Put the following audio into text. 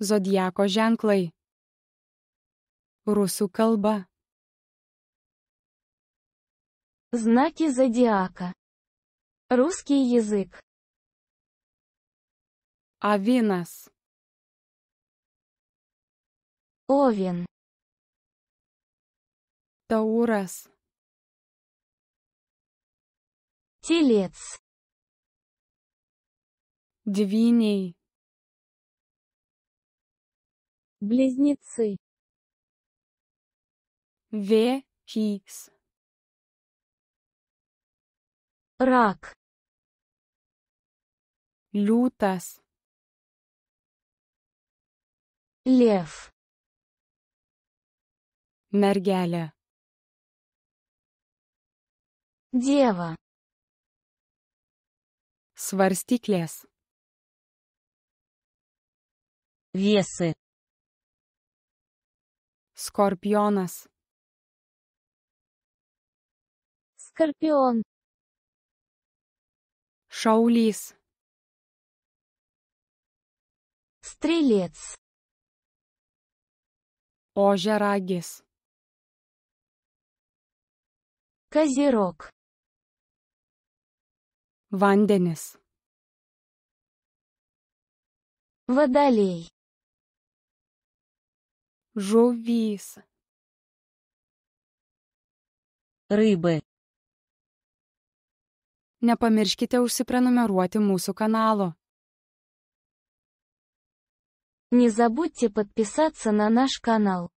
Zodijako ženklai. Rusų kalba. Знаки зодиака. Русский язык. Авинас. Овен. Таурас. Телец. Двиней. Близнецы. Ве, Векис. Рак. Лютас. Лев. Мергеля, Дева. Svarstyklės. Весы. Skorpionas. Skorpion. Šaulys. Стрелец. Ожерагис. Козерог. Ванденис. Водолей. Jovis. Рыбы. Nepamirškite užsiprenumeruoti mūsų kanalo. Не забудьте подписаться на наш канал.